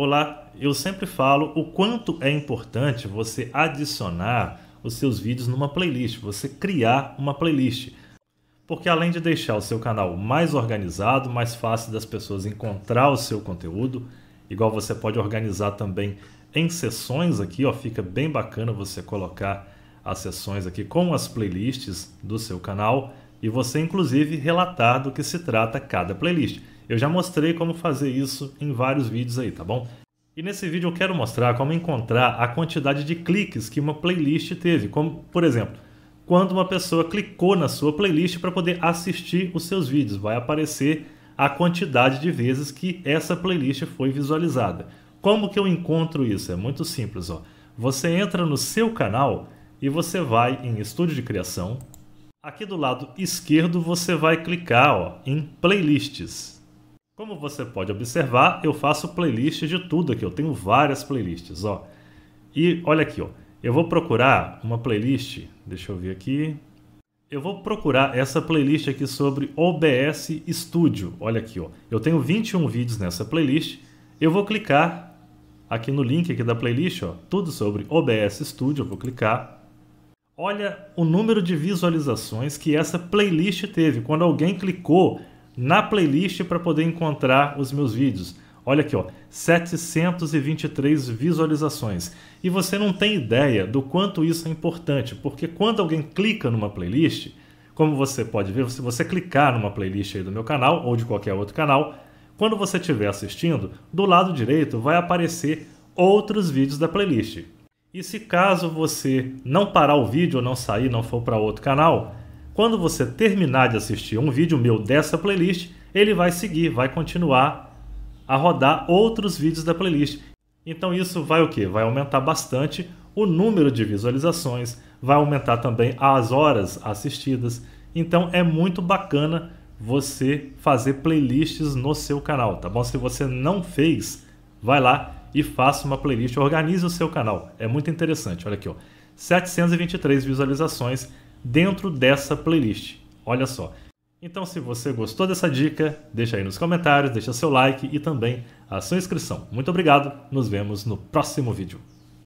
Olá, eu sempre falo o quanto é importante você adicionar os seus vídeos numa playlist, você criar uma playlist. Porque além de deixar o seu canal mais organizado, mais fácil das pessoas encontrar o seu conteúdo, igual você pode organizar também em sessões aqui, ó, fica bem bacana você colocar as sessões aqui com as playlists do seu canal e você inclusive relatar do que se trata cada playlist. Eu já mostrei como fazer isso em vários vídeos aí, tá bom? E nesse vídeo eu quero mostrar como encontrar a quantidade de cliques que uma playlist teve, como por exemplo, quando uma pessoa clicou na sua playlist para poder assistir os seus vídeos, vai aparecer a quantidade de vezes que essa playlist foi visualizada. Como que eu encontro isso? É muito simples, ó. Você entra no seu canal e você vai em Estúdio de Criação. Aqui do lado esquerdo você vai clicar ó, em Playlists. Como você pode observar, eu faço playlist de tudo aqui. Eu tenho várias playlists, ó. E olha aqui, ó. Eu vou procurar uma playlist. Deixa eu ver aqui. Eu vou procurar essa playlist aqui sobre OBS Studio. Olha aqui, ó. Eu tenho 21 vídeos nessa playlist. Eu vou clicar aqui no link aqui da playlist, ó. Tudo sobre OBS Studio. Eu vou clicar. Olha o número de visualizações que essa playlist teve. Quando alguém clicou na playlist para poder encontrar os meus vídeos. Olha aqui, ó, 723 visualizações. E você não tem ideia do quanto isso é importante, porque quando alguém clica numa playlist, como você pode ver, se você clicar numa playlist aí do meu canal ou de qualquer outro canal, quando você estiver assistindo, do lado direito vai aparecer outros vídeos da playlist. E se caso você não parar o vídeo ou não sair, não for para outro canal, quando você terminar de assistir um vídeo meu dessa playlist, ele vai seguir, vai continuar a rodar outros vídeos da playlist. Então isso vai o que? Vai aumentar bastante o número de visualizações, vai aumentar também as horas assistidas. Então é muito bacana você fazer playlists no seu canal, tá bom? Se você não fez, vai lá e faça uma playlist, organize o seu canal. É muito interessante, olha aqui, ó. 723 visualizações dentro dessa playlist. Olha só. Então, se você gostou dessa dica, deixa aí nos comentários, deixa seu like e também a sua inscrição. Muito obrigado, nos vemos no próximo vídeo.